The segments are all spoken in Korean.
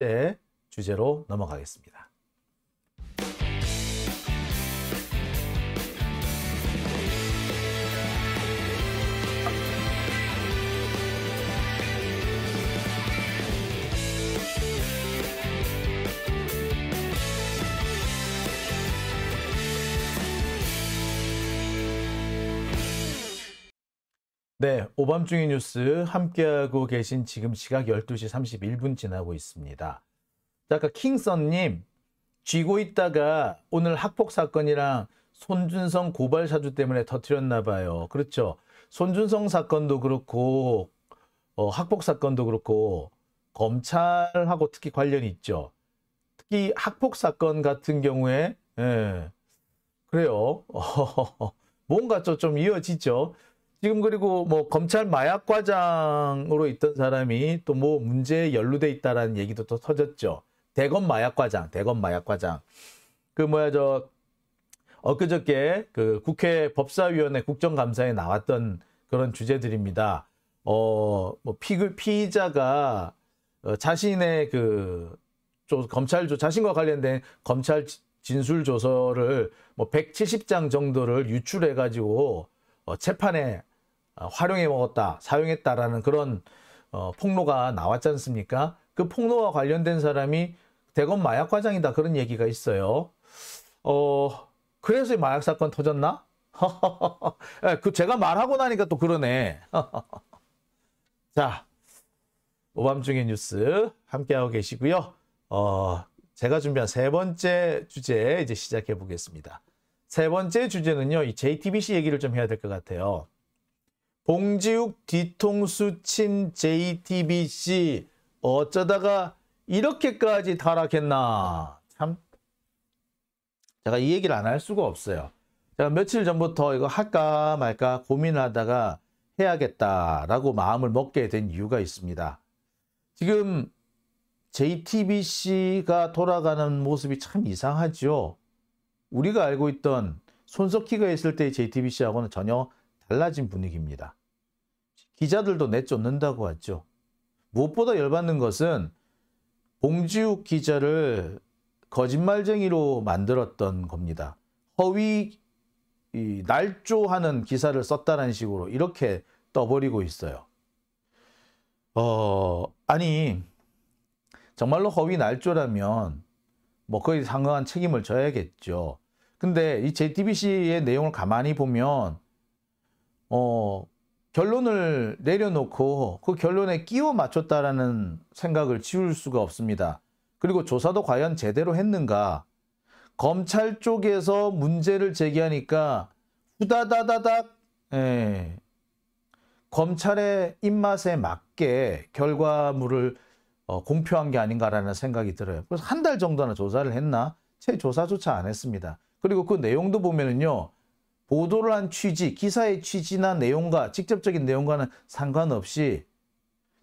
네, 주제로 넘어가겠습니다. 네, 오밤중의 뉴스 함께하고 계신 지금 시각 12시 31분 지나고 있습니다. 아까 킹썬님, 쥐고 있다가 오늘 학폭 사건이랑 손준성 고발 사주 때문에 터트렸나 봐요. 그렇죠. 손준성 사건도 그렇고 어, 학폭 사건도 그렇고 검찰하고 특히 관련이 있죠. 특히 학폭 사건 같은 경우에 예, 그래요. 뭔가 좀 이어지죠. 지금 그리고 뭐 검찰 마약과장으로 있던 사람이 또 뭐 문제에 연루돼 있다라는 얘기도 또 터졌죠. 대검 마약과장, 대검 마약과장. 그 뭐야 저 엊그저께 그 국회 법사위원회 국정감사에 나왔던 그런 주제들입니다. 어, 뭐 피, 피의자가 어, 자신의 그 조, 검찰 조 자신과 관련된 검찰 진술 조서를 뭐 170장 정도를 유출해 가지고 어, 재판에 아, 활용해 먹었다, 사용했다라는 그런 어, 폭로가 나왔지 않습니까? 그 폭로와 관련된 사람이 대검 마약 과장이다 그런 얘기가 있어요. 어 그래서 마약 사건 터졌나? 예, 그 제가 말하고 나니까 또 그러네. 자 오밤중의 뉴스 함께하고 계시고요. 어 제가 준비한 세 번째 주제 이제 시작해 보겠습니다. 세 번째 주제는요, 이 JTBC 얘기를 좀 해야 될 것 같아요. 봉지욱 뒤통수 친 JTBC 어쩌다가 이렇게까지 타락했나 참 제가 이 얘기를 안 할 수가 없어요 제가 며칠 전부터 이거 할까 말까 고민하다가 해야겠다라고 마음을 먹게 된 이유가 있습니다 지금 JTBC가 돌아가는 모습이 참 이상하죠 우리가 알고 있던 손석희가 있을 때의 JTBC하고는 전혀 달라진 분위기입니다 기자들도 내쫓는다고 하죠. 무엇보다 열받는 것은 봉지욱 기자를 거짓말쟁이로 만들었던 겁니다. 허위 날조하는 기사를 썼다는 식으로 이렇게 떠버리고 있어요. 어, 아니 정말로 허위 날조라면 뭐 거의 상응한 책임을 져야겠죠. 근데 이 JTBC의 내용을 가만히 보면 어, 결론을 내려놓고 그 결론에 끼워 맞췄다라는 생각을 지울 수가 없습니다. 그리고 조사도 과연 제대로 했는가? 검찰 쪽에서 문제를 제기하니까 후다다다닥 에, 예, 검찰의 입맛에 맞게 결과물을 어, 공표한 게 아닌가라는 생각이 들어요. 그래서 한 달 정도나 조사를 했나? 채 조사조차 안 했습니다. 그리고 그 내용도 보면은요. 보도를 한 취지, 기사의 취지나 내용과 직접적인 내용과는 상관없이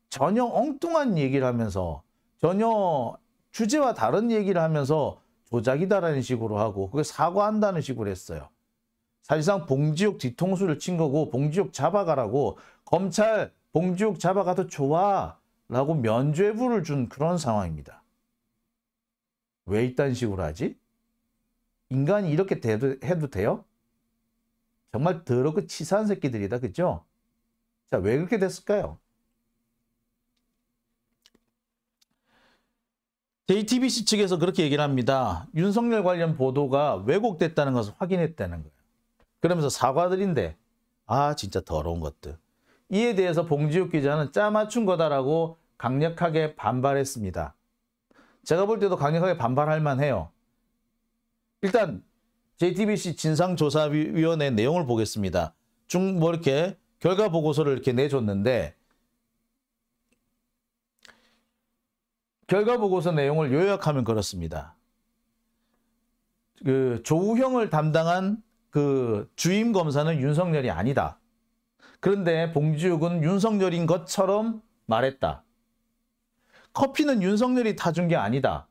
전혀 엉뚱한 얘기를 하면서 전혀 주제와 다른 얘기를 하면서 조작이다라는 식으로 하고 그게 사과한다는 식으로 했어요. 사실상 봉지욱 뒤통수를 친 거고 봉지욱 잡아가라고 검찰 봉지욱 잡아가도 좋아 라고 면죄부를 준 그런 상황입니다. 왜 이딴 식으로 하지? 인간이 이렇게 해도 돼요? 정말 더럽고 치사한 새끼들이다. 그죠? 자, 왜 그렇게 됐을까요? JTBC 측에서 그렇게 얘기를 합니다. 윤석열 관련 보도가 왜곡됐다는 것을 확인했다는 거예요. 그러면서 사과들인데아 진짜 더러운 것들. 이에 대해서 봉지욱 기자는 짜맞춘 거다라고 강력하게 반발했습니다. 제가 볼 때도 강력하게 반발할 만해요. 일단 JTBC 진상조사위원회 내용을 보겠습니다. 중 뭐 이렇게 결과 보고서를 이렇게 내줬는데 결과 보고서 내용을 요약하면 그렇습니다. 그 조우형을 담당한 그 주임 검사는 윤석열이 아니다. 그런데 봉지욱은 윤석열인 것처럼 말했다. 커피는 윤석열이 타준 게 아니다.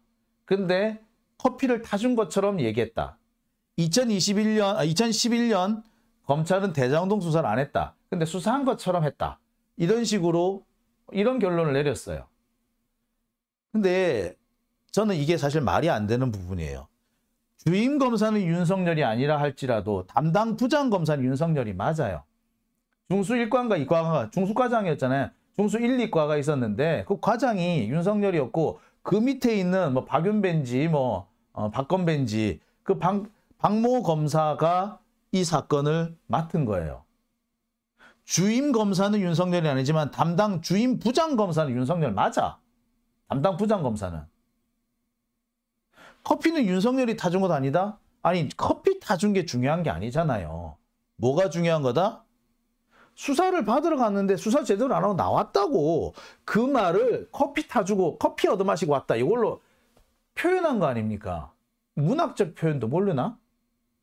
근데 커피를 타준 것처럼 얘기했다. 2021년, 2011년 아, 검찰은 대장동 수사를 안 했다. 근데 수사한 것처럼 했다. 이런 식으로 이런 결론을 내렸어요. 근데 저는 이게 사실 말이 안 되는 부분이에요. 주임 검사는 윤석열이 아니라 할지라도 담당 부장 검사는 윤석열이 맞아요. 중수 1과과 2과가 중수과장이었잖아요. 중수 1, 2과가 있었는데 그 과장이 윤석열이었고 그 밑에 있는 뭐 박윤배인지 뭐 어, 박건배인지 그 방, 박모 검사가 이 사건을 맡은 거예요. 주임 검사는 윤석열이 아니지만 담당 주임 부장 검사는 윤석열 맞아. 담당 부장 검사는. 커피는 윤석열이 타준 것 아니다? 아니 커피 타준 게 중요한 게 아니잖아요. 뭐가 중요한 거다? 수사를 받으러 갔는데 수사 제대로 안 하고 나왔다고 그 말을 커피 타주고 커피 얻어 마시고 왔다 이걸로 표현한 거 아닙니까? 문학적 표현도 모르나?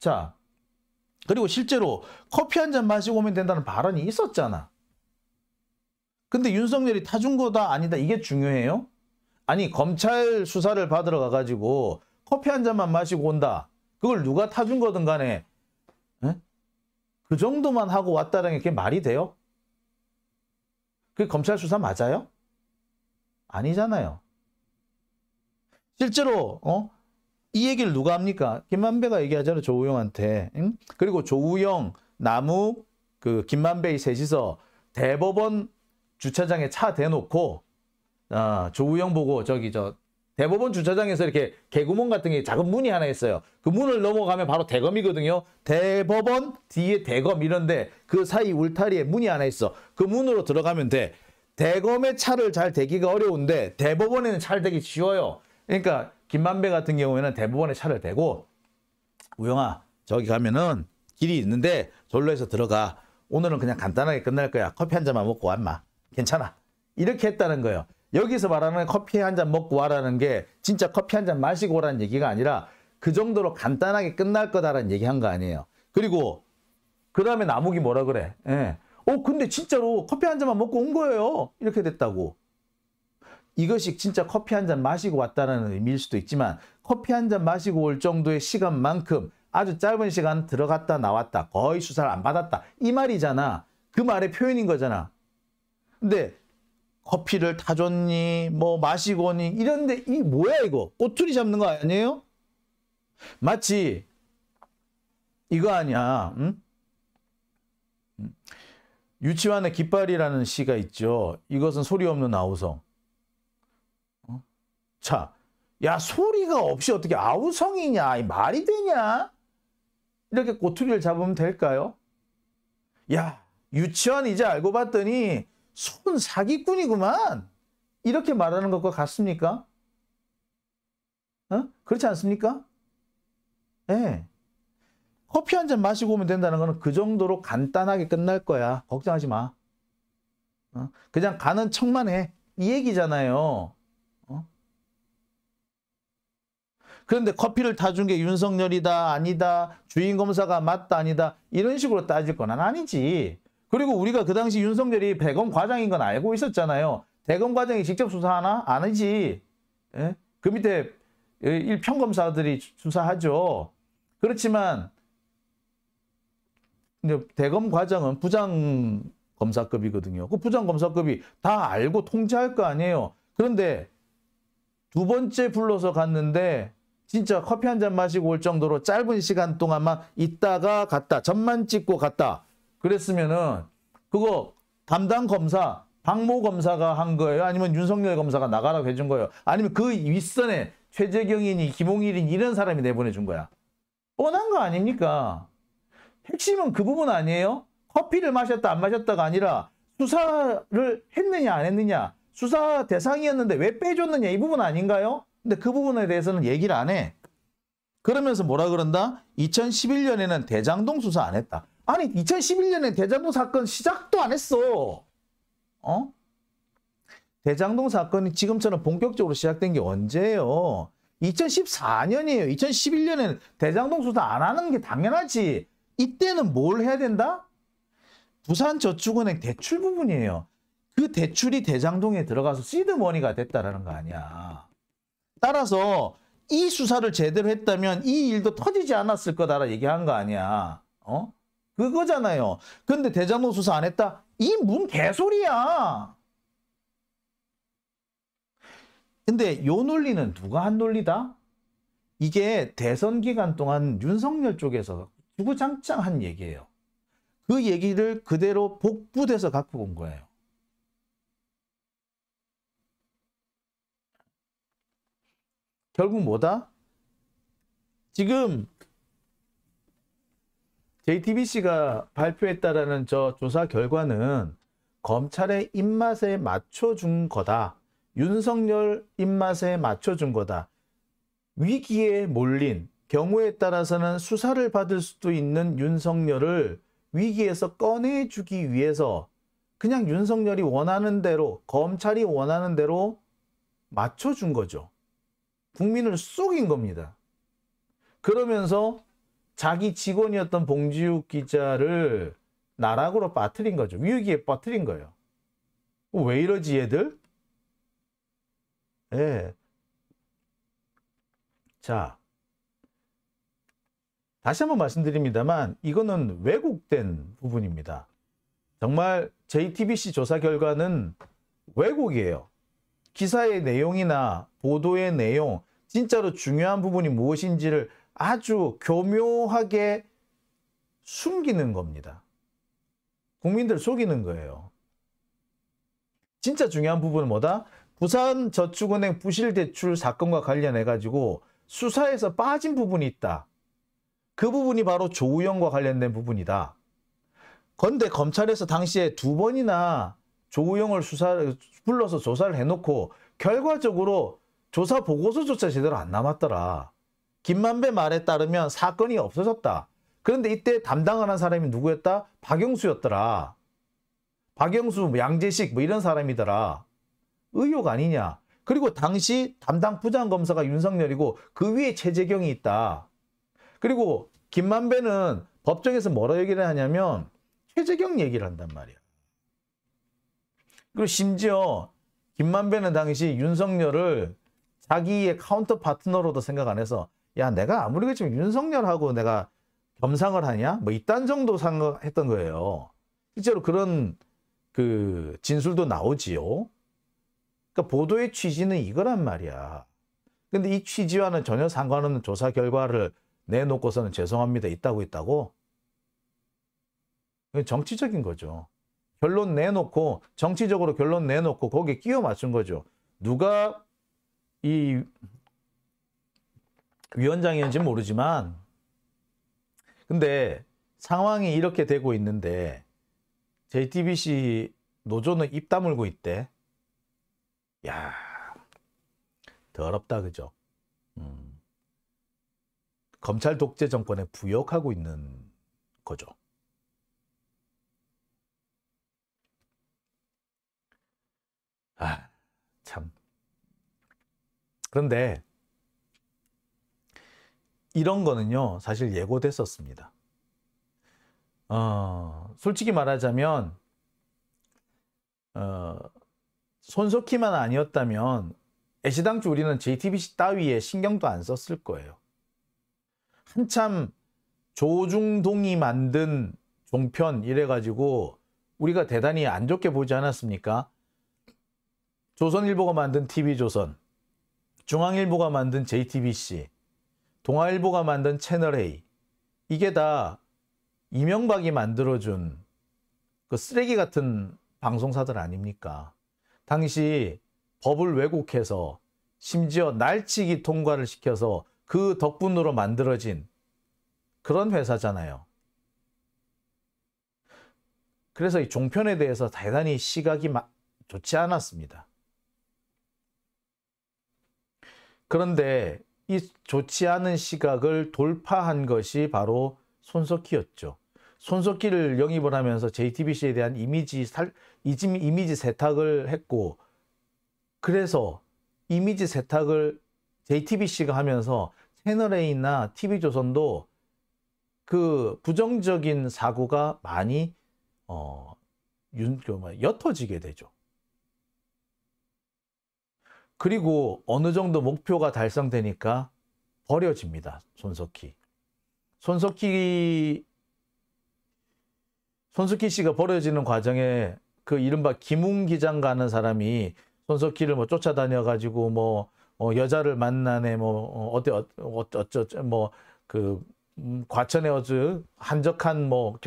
자, 그리고 실제로 커피 한 잔 마시고 오면 된다는 발언이 있었잖아. 근데 윤석열이 타준 거다 아니다 이게 중요해요? 아니 검찰 수사를 받으러 가가지고 커피 한 잔만 마시고 온다. 그걸 누가 타준 거든 간에 에? 그 정도만 하고 왔다는 게 말이 돼요? 그 검찰 수사 맞아요? 아니잖아요. 실제로 어? 이 얘기를 누가 합니까? 김만배가 얘기하잖아요. 조우영한테. 응? 그리고 조우영, 나무, 그 김만배 의 셋이서 대법원 주차장에 차 대놓고 아, 조우영 보고 저기 저 대법원 주차장에서 이렇게 개구멍 같은 게 작은 문이 하나 있어요. 그 문을 넘어가면 바로 대검이거든요. 대법원 뒤에 대검 이런데 그 사이 울타리에 문이 하나 있어. 그 문으로 들어가면 돼. 대검의 차를 잘 대기가 어려운데 대법원에는 잘 대기 쉬워요. 그러니까 김만배 같은 경우에는 대법원에 차를 대고 우영아 저기 가면은 길이 있는데 절로 해서 들어가. 오늘은 그냥 간단하게 끝날 거야. 커피 한 잔만 먹고 왔마. 괜찮아. 이렇게 했다는 거예요. 여기서 말하는 커피 한 잔 먹고 와라는 게 진짜 커피 한 잔 마시고 오라는 얘기가 아니라 그 정도로 간단하게 끝날 거다라는 얘기 한 거 아니에요. 그리고 그 다음에 나무기 뭐라 그래. 예. 어 근데 진짜로 커피 한 잔만 먹고 온 거예요. 이렇게 됐다고. 이것이 진짜 커피 한 잔 마시고 왔다는 의미일 수도 있지만 커피 한 잔 마시고 올 정도의 시간만큼 아주 짧은 시간 들어갔다 나왔다. 거의 수사를 안 받았다. 이 말이잖아. 그 말의 표현인 거잖아. 근데 커피를 타줬니 뭐 마시고 오니 이런데 이 뭐야 이거 꼬투리 잡는 거 아니에요? 마치 이거 아니야. 응? 음. 유치원의 깃발이라는 시가 있죠. 이것은 소리 없는 아우성. 자, 야 소리가 없이 어떻게 아우성이냐 이 말이 되냐 이렇게 꼬투리를 잡으면 될까요? 야 유치원 이제 알고 봤더니 손 사기꾼이구만 이렇게 말하는 것과 같습니까? 어? 그렇지 않습니까? 예. 네. 커피 한 잔 마시고 오면 된다는 것은 그 정도로 간단하게 끝날 거야. 걱정하지 마. 어? 그냥 가는 척만 해. 이 얘기잖아요. 그런데 커피를 타준 게 윤석열이다 아니다 주인 검사가 맞다 아니다 이런 식으로 따질 건 아니지. 그리고 우리가 그 당시 윤석열이 대검 과장인 건 알고 있었잖아요. 대검 과장이 직접 수사하나? 아니지. 예? 그 밑에 예, 일평 검사들이 수사하죠. 그렇지만 대검 과장은 부장 검사급이거든요. 그 부장 검사급이 다 알고 통제할 거 아니에요. 그런데 두 번째 불러서 갔는데 진짜 커피 한 잔 마시고 올 정도로 짧은 시간 동안만 있다가 갔다. 점만 찍고 갔다. 그랬으면은 그거 담당 검사 박모 검사가 한 거예요? 아니면 윤석열 검사가 나가라고 해준 거예요? 아니면 그 윗선에 최재경이니 김홍일이니 이런 사람이 내보내준 거야? 뻔한 거 아닙니까? 핵심은 그 부분 아니에요? 커피를 마셨다 안 마셨다가 아니라 수사를 했느냐 안 했느냐 수사 대상이었는데 왜 빼줬느냐 이 부분 아닌가요? 근데 그 부분에 대해서는 얘기를 안 해. 그러면서 뭐라 그런다? 2011년에는 대장동 수사 안 했다. 아니 2011년에 대장동 사건 시작도 안 했어. 어? 대장동 사건이 지금처럼 본격적으로 시작된 게 언제예요? 2014년이에요. 2011년에는 대장동 수사 안 하는 게 당연하지. 이때는 뭘 해야 된다? 부산저축은행 대출 부분이에요. 그 대출이 대장동에 들어가서 시드머니가 됐다라는 거 아니야. 따라서 이 수사를 제대로 했다면 이 일도 터지지 않았을 거다라 얘기한 거 아니야. 어? 그거잖아요. 근데 대장노 수사 안 했다? 이 문 개소리야. 근데 요 논리는 누가 한 논리다? 이게 대선 기간 동안 윤석열 쪽에서 주구장창 한 얘기예요. 그 얘기를 그대로 복부돼서 갖고 온 거예요. 결국 뭐다? 지금 JTBC가 발표했다라는 저 조사 결과는 검찰의 입맛에 맞춰준 거다. 윤석열 입맛에 맞춰준 거다. 위기에 몰린 경우에 따라서는 수사를 받을 수도 있는 윤석열을 위기에서 꺼내주기 위해서 그냥 윤석열이 원하는 대로 검찰이 원하는 대로 맞춰준 거죠. 국민을 속인 겁니다. 그러면서 자기 직원이었던 봉지욱 기자를 나락으로 빠뜨린 거죠. 위기에 빠뜨린 거예요. 어, 왜 이러지 얘들? 예. 자. 다시 한번 말씀드립니다만 이거는 왜곡된 부분입니다. 정말 JTBC 조사 결과는 왜곡이에요. 기사의 내용이나 보도의 내용, 진짜로 중요한 부분이 무엇인지를 아주 교묘하게 숨기는 겁니다. 국민들 속이는 거예요. 진짜 중요한 부분은 뭐다? 부산저축은행 부실대출 사건과 관련해 가지고 수사에서 빠진 부분이 있다. 그 부분이 바로 조우영과 관련된 부분이다. 그런데 검찰에서 당시에 두 번이나 조우영을 수사 불러서 조사를 해놓고 결과적으로 조사 보고서조차 제대로 안 남았더라. 김만배 말에 따르면 사건이 없어졌다. 그런데 이때 담당하는 사람이 누구였다? 박영수였더라. 박영수, 뭐 양재식 뭐 이런 사람이더라. 의혹 아니냐. 그리고 당시 담당 부장검사가 윤석열이고 그 위에 최재경이 있다. 그리고 김만배는 법정에서 뭐라 얘기를 하냐면 최재경 얘기를 한단 말이야. 그리고 심지어 김만배는 당시 윤석열을 자기의 카운터 파트너로도 생각 안 해서 야 내가 아무리 그랬지만 윤석열하고 내가 겸상을 하냐 뭐 이딴 정도 생각했던 거예요. 실제로 그런 그 진술도 나오지요. 그러니까 보도의 취지는 이거란 말이야. 근데 이 취지와는 전혀 상관없는 조사 결과를 내놓고서는 죄송합니다. 있다고 있다고? 정치적인 거죠. 결론 내놓고 정치적으로 결론 내놓고 거기에 끼워 맞춘 거죠. 누가 이 위원장이었는지는 모르지만 근데 상황이 이렇게 되고 있는데 JTBC 노조는 입 다물고 있대. 야 더럽다 그죠? 음, 검찰 독재 정권에 부역하고 있는 거죠. 아, 참. 그런데 이런 거는요, 사실 예고됐었습니다. 어, 솔직히 말하자면, 어, 손석희만 아니었다면 애시당초 우리는 JTBC 따위에 신경도 안 썼을 거예요. 한참 조중동이 만든 종편 이래가지고 우리가 대단히 안 좋게 보지 않았습니까? 조선일보가 만든 TV조선, 중앙일보가 만든 JTBC, 동아일보가 만든 채널A 이게 다 이명박이 만들어준 그 쓰레기 같은 방송사들 아닙니까? 당시 법을 왜곡해서 심지어 날치기 통과를 시켜서 그 덕분으로 만들어진 그런 회사잖아요. 그래서 이 종편에 대해서 대단히 시각이 좋지 않았습니다. 그런데 이 좋지 않은 시각을 돌파한 것이 바로 손석희였죠. 손석희를 영입을 하면서 JTBC에 대한 이미지 살, 이미지 세탁을 했고, 그래서 이미지 세탁을 JTBC가 하면서 채널A나 TV조선도 그 부정적인 사고가 많이, 어, 윤, 그 뭐, 옅어지게 되죠. 그리고 어느 정도 목표가 달성되니까 버려집니다. 손석희. 손석희 손석희 씨가 버려지는 과정에 그 이른바 김웅기 장가는 사람이 손석희를 뭐 쫓아다녀 가지고 뭐 어, 여자를 만나네 뭐 어, 어때 어, 어쩌 뭐그 음, 과천에 어즈 한적한 뭐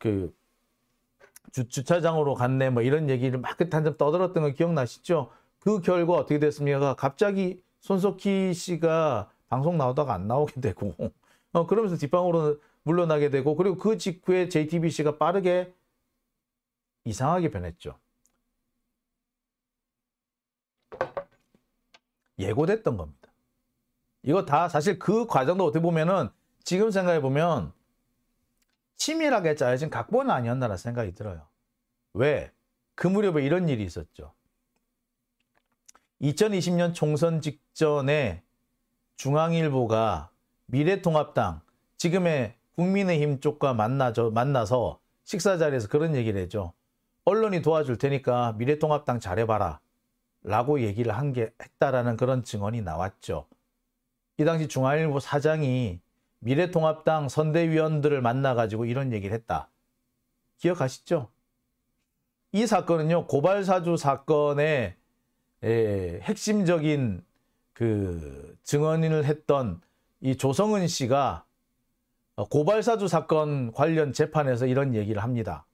그 주차장으로 갔네 뭐 이런 얘기를 막 한참 떠들었던 거 기억나시죠? 그 결과 어떻게 됐습니까? 그러니까 갑자기 손석희 씨가 방송 나오다가 안 나오게 되고 어, 그러면서 뒷방으로 물러나게 되고 그리고 그 직후에 JTBC가 빠르게 이상하게 변했죠. 예고됐던 겁니다. 이거 다 사실 그 과정도 어떻게 보면은 지금 생각해 보면 치밀하게 짜여진 각본은 아니었나라는 생각이 들어요. 왜? 그 무렵에 이런 일이 있었죠. 2020년 총선 직전에 중앙일보가 미래통합당, 지금의 국민의힘 쪽과 만나죠, 만나서 식사 자리에서 그런 얘기를 했죠. 언론이 도와줄 테니까 미래통합당 잘해봐라. 라고 얘기를 한 게 했다라는 그런 증언이 나왔죠. 이 당시 중앙일보 사장이 미래통합당 선대위원들을 만나가지고 이런 얘기를 했다. 기억하시죠? 이 사건은요, 고발사주 사건의 에, 예, 예, 예. 핵심적인 그 증언을 인 했던 이 조성은 씨가 어, 고발사주 사건 관련 재판에서 이런 얘기를 합니다.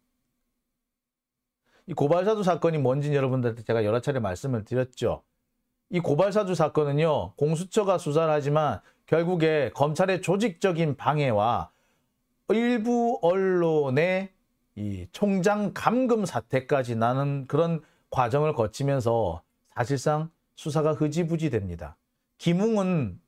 이 고발사주 사건이 뭔지 여러분들한테 제가 여러 차례 말씀을 드렸죠. 이 고발사주 사건은요, 공수처가 수사를 하지만 결국에 검찰의 조직적인 방해와 일부 언론의 이 총장 감금 사태까지 나는 그런 과정을 거치면서 사실상 수사가 흐지부지 됩니다. 김웅은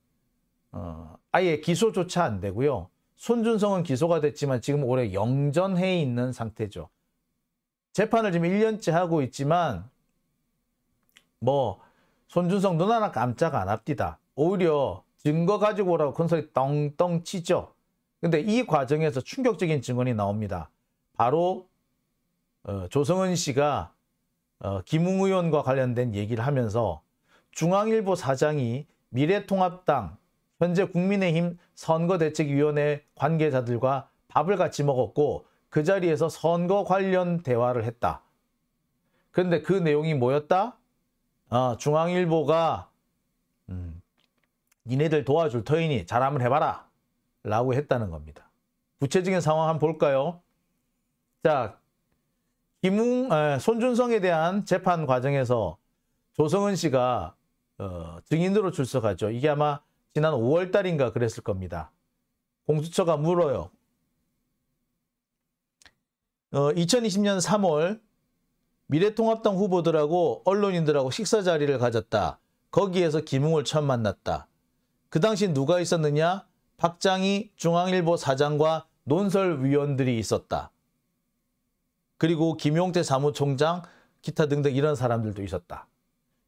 어, 아예 기소조차 안 되고요. 손준성은 기소가 됐지만 지금 올해 영전해 있는 상태죠. 재판을 지금 1년째 하고 있지만 뭐 손준성 눈하나 깜짝 안 합디다. 오히려 증거 가지고 오라고 큰소리 떵떵 치죠. 근데 이 과정에서 충격적인 증언이 나옵니다. 바로 어, 조성은 씨가 어, 김웅 의원과 관련된 얘기를 하면서 중앙일보 사장이 미래통합당 현재 국민의힘 선거대책위원회 관계자들과 밥을 같이 먹었고 그 자리에서 선거 관련 대화를 했다. 그런데 그 내용이 뭐였다? 어, 중앙일보가 음, 니네들 도와줄 터이니 잘 한번 해봐라 라고 했다는 겁니다. 구체적인 상황 한번 볼까요? 자, 김웅 에, 아, 손준성에 대한 재판 과정에서 조성은 씨가 어, 증인으로 출석하죠. 이게 아마 지난 5월 달인가 그랬을 겁니다. 공수처가 물어요. 어, 2020년 3월 미래통합당 후보들하고 언론인들하고 식사 자리를 가졌다. 거기에서 김웅을 처음 만났다. 그 당시 누가 있었느냐? 박장희 중앙일보 사장과 논설위원들이 있었다. 그리고 김용태 사무총장 기타 등등 이런 사람들도 있었다.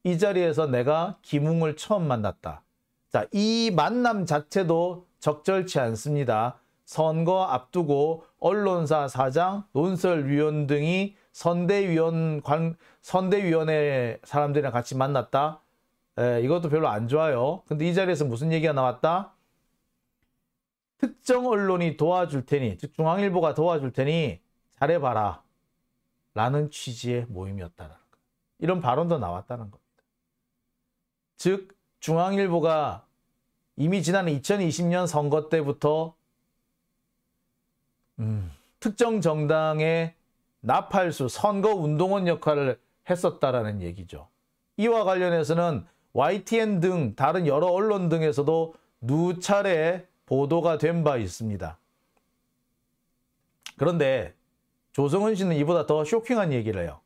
이 자리에서 내가 김웅을 처음 만났다. 자, 이 만남 자체도 적절치 않습니다. 선거 앞두고 언론사 사장, 논설위원 등이 선대위원 관, 선대위원회 사람들이랑 같이 만났다. 에, 이것도 별로 안 좋아요. 근데 이 자리에서 무슨 얘기가 나왔다? 특정 언론이 도와줄 테니, 즉 중앙일보가 도와줄 테니 잘해봐라. 라는 취지의 모임이었다는 것. 이런 발언도 나왔다는 겁니다. 즉 중앙일보가 이미 지난 2020년 선거 때부터 음, 특정 정당의 나팔수 선거운동원 역할을 했었다라는 얘기죠. 이와 관련해서는 YTN 등 다른 여러 언론 등에서도 누차례 보도가 된 바 있습니다. 그런데 조성은 씨는 이보다 더 쇼킹한 얘기를 해요.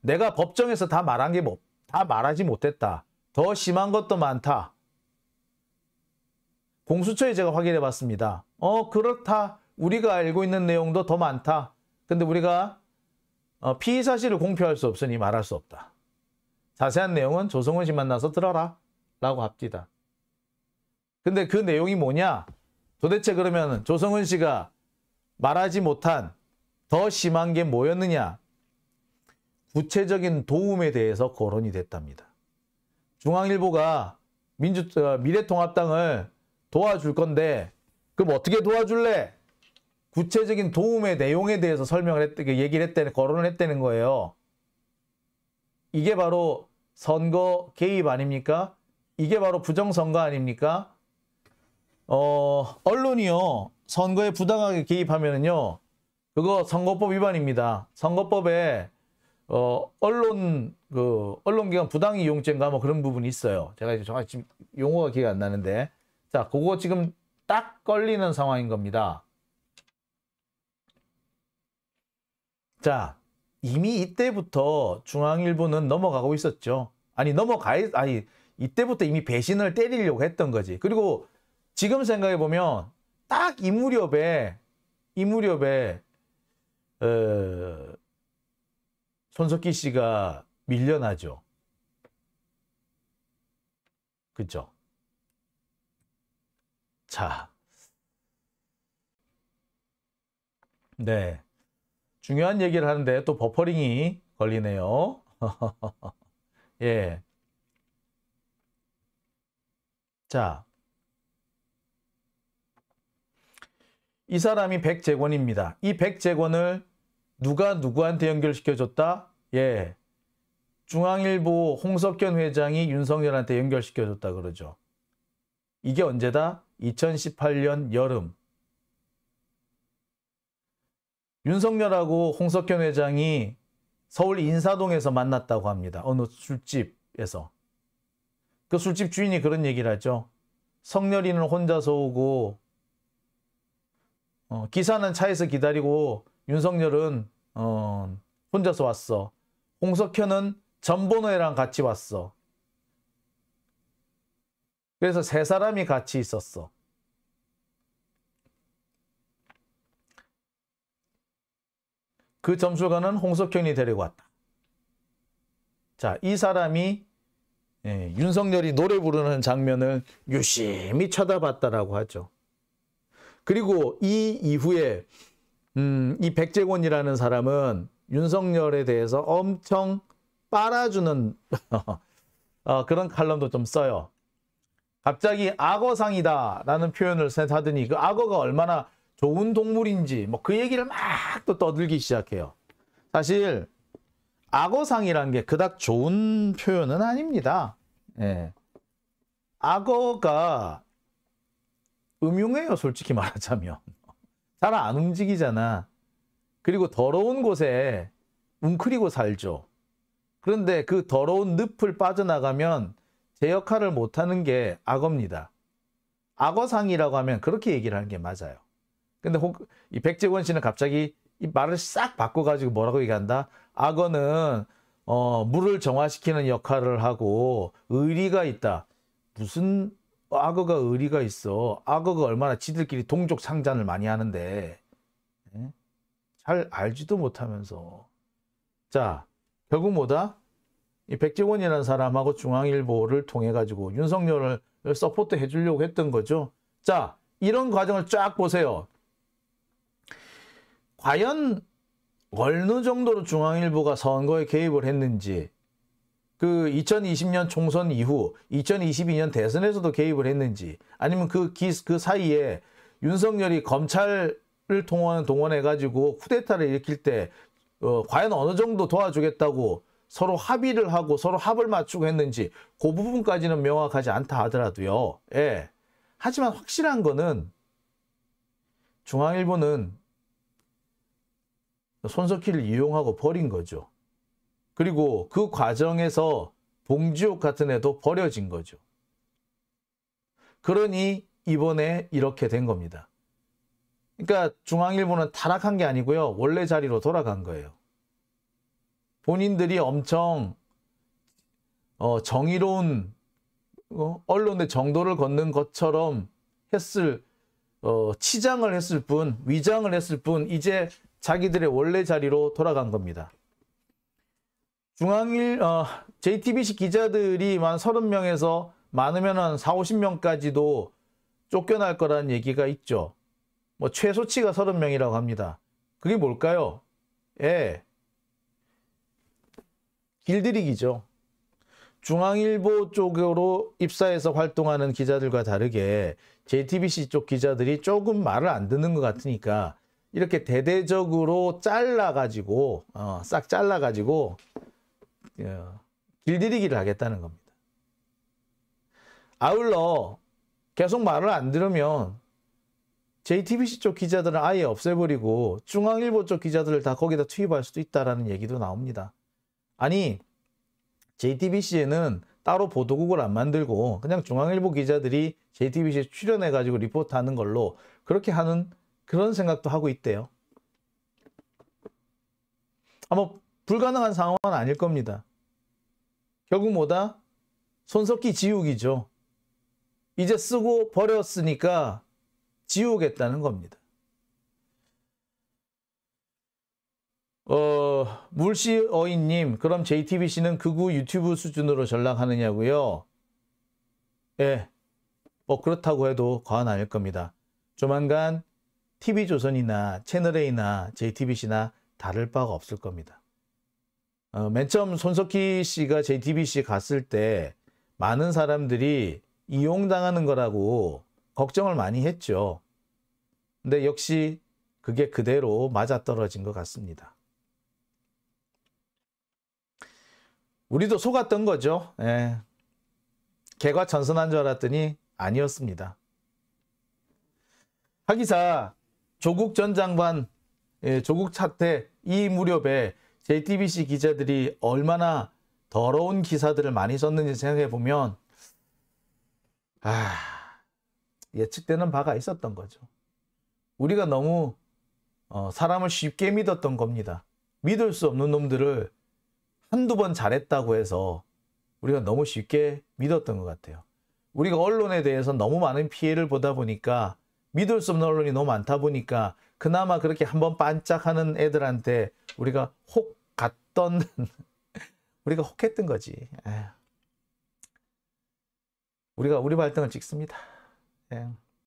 내가 법정에서 다 말한 게 뭐, 다 말하지 못했다. 더 심한 것도 많다. 공수처에 제가 확인해 봤습니다. 어, 그렇다. 우리가 알고 있는 내용도 더 많다. 근데 우리가 어, 피의 사실을 공표할 수 없으니 말할 수 없다. 자세한 내용은 조성은 씨 만나서 들어라. 라고 합디다 근데 그 내용이 뭐냐? 도대체 그러면 조성은 씨가 말하지 못한 더 심한 게 뭐였느냐? 구체적인 도움에 대해서 거론이 됐답니다. 중앙일보가 민주 어, 미래통합당을 도와줄 건데 그럼 어떻게 도와줄래? 구체적인 도움의 내용에 대해서 설명을 했, 얘기를 했다는, 거론을 했다는 거예요. 이게 바로 선거 개입 아닙니까? 이게 바로 부정선거 아닙니까? 어, 언론이요. 선거에 부당하게 개입하면은요. 그거 선거법 위반입니다. 선거법에 어, 언론 그 언론기관 부당 이용죄인가 뭐 그런 부분이 있어요. 제가 이제 정확히 지금 용어가 기억이 안 나는데 자 그거 지금 딱 걸리는 상황인 겁니다. 자 이미 이때부터 중앙일보는 넘어가고 있었죠. 아니 넘어가 아니 이때부터 이미 배신을 때리려고 했던 거지. 그리고 지금 생각해 보면 딱 이 무렵에 이 무렵에 어, 손석희 씨가 밀려나죠. 그죠? 자. 네. 중요한 얘기를 하는데 또 버퍼링이 걸리네요. 예. 자. 이 사람이 백재권입니다이백재권을 누가 누구한테 연결시켜줬다? 예, 중앙일보 홍석현 회장이 윤석열한테 연결시켜줬다 그러죠. 이게 언제다? 2018년 여름. 윤석열하고 홍석현 회장이 서울 인사동에서 만났다고 합니다. 어느 술집에서. 그 술집 주인이 그런 얘기를 하죠. 성렬이는 혼자서 오고 어, 기사는 차에서 기다리고 윤석열은 어, 혼자서 왔어. 홍석현은 전본호랑 같이 왔어. 그래서 세 사람이 같이 있었어. 그점수가는 홍석현이 데려고 왔다. 자, 이 사람이 예, 윤석열이 노래 부르는 장면을 유심히 쳐다봤다라고 하죠. 그리고 이 이후에 음, 이백재권이라는 사람은 윤석열에 대해서 엄청 빨아주는 어, 그런 칼럼도 좀 써요. 갑자기 악어상이다라는 표현을 하더니 그 악어가 얼마나 좋은 동물인지 뭐 그 얘기를 막 또 떠들기 시작해요. 사실 악어상이라는 게 그닥 좋은 표현은 아닙니다. 예. 악어가 음흉해요 솔직히 말하자면 잘 안 움직이잖아 그리고 더러운 곳에 웅크리고 살죠 그런데 그 더러운 늪을 빠져나가면 제 역할을 못하는 게 악어입니다 악어상이라고 하면 그렇게 얘기를 하는 게 맞아요 근데 혹, 이 백재권 씨는 갑자기 이 말을 싹 바꿔가지고 뭐라고 얘기한다 악어는 어, 물을 정화시키는 역할을 하고 의리가 있다 무슨 어, 악어가 의리가 있어. 악어가 얼마나 지들끼리 동족 상잔을 많이 하는데 예? 잘 알지도 못하면서 자 결국 뭐다? 이 백지원이라는 사람하고 중앙일보를 통해 가지고 윤석열을 서포트 해주려고 했던 거죠. 자 이런 과정을 쫙 보세요. 과연 어느 정도로 중앙일보가 선거에 개입을 했는지 그 2020년 총선 이후 2022년 대선에서도 개입을 했는지 아니면 그, 기, 그 사이에 윤석열이 검찰을 통원, 동원해가지고 쿠데타를 일으킬 때 어, 과연 어느 정도 도와주겠다고 서로 합의를 하고 서로 합을 맞추고 했는지 그 부분까지는 명확하지 않다 하더라도요. 예. 하지만 확실한 거는 중앙일보는 손석희를 이용하고 버린 거죠. 그리고 그 과정에서 봉지옥 같은 애도 버려진 거죠. 그러니 이번에 이렇게 된 겁니다. 그러니까 중앙일보는 타락한 게 아니고요. 원래 자리로 돌아간 거예요. 본인들이 엄청 어, 정의로운 어, 언론의 정도를 걷는 것처럼 했을 어, 치장을 했을 뿐 위장을 했을 뿐 이제 자기들의 원래 자리로 돌아간 겁니다. 중앙일 어, JTBC 기자들이 만 30명에서 많으면 한 4, 50명까지도 쫓겨날 거라는 얘기가 있죠. 뭐 최소치가 30명이라고 합니다. 그게 뭘까요? 예. 길들이기죠. 중앙일보 쪽으로 입사해서 활동하는 기자들과 다르게 JTBC 쪽 기자들이 조금 말을 안 듣는 것 같으니까 이렇게 대대적으로 잘라가지고 어, 싹 잘라가지고 예, 길들이기를 하겠다는 겁니다. 아울러 계속 말을 안 들으면 JTBC 쪽 기자들은 아예 없애버리고 중앙일보 쪽 기자들을 다 거기다 투입할 수도 있다라는 얘기도 나옵니다. 아니 JTBC에는 따로 보도국을 안 만들고 그냥 중앙일보 기자들이 JTBC에 출연해가지고 리포트하는 걸로 그렇게 하는 그런 생각도 하고 있대요. 아마 불가능한 상황은 아닐 겁니다. 결국 뭐다? 손석기 지우기죠. 이제 쓰고 버렸으니까 지우겠다는 겁니다. 어, 물씨 어인님, 그럼 JTBC는 극우 유튜브 수준으로 전락하느냐고요? 예, 뭐 그렇다고 해도 과언 아닐 겁니다. 조만간 TV조선이나 채널A나 JTBC나 다를 바가 없을 겁니다. 어, 맨 처음 손석희 씨가 JTBC 갔을 때 많은 사람들이 이용당하는 거라고 걱정을 많이 했죠. 근데 역시 그게 그대로 맞아떨어진 것 같습니다. 우리도 속았던 거죠. 예. 개과 전선한 줄 알았더니 아니었습니다. 하기사 조국 전 장관 예, 조국 차태이 무렵에 JTBC 기자들이 얼마나 더러운 기사들을 많이 썼는지 생각해 보면 아, 예측되는 바가 있었던 거죠. 우리가 너무 어, 사람을 쉽게 믿었던 겁니다. 믿을 수 없는 놈들을 한두 번 잘했다고 해서 우리가 너무 쉽게 믿었던 것 같아요. 우리가 언론에 대해서 너무 많은 피해를 보다 보니까 믿을 수 없는 언론이 너무 많다 보니까 그나마 그렇게 한번 반짝하는 애들한테 우리가 혹 갔던 우리가 혹했던 거지. 에휴. 예. 우리가 우리 발등을 찍습니다. 에휴. 예.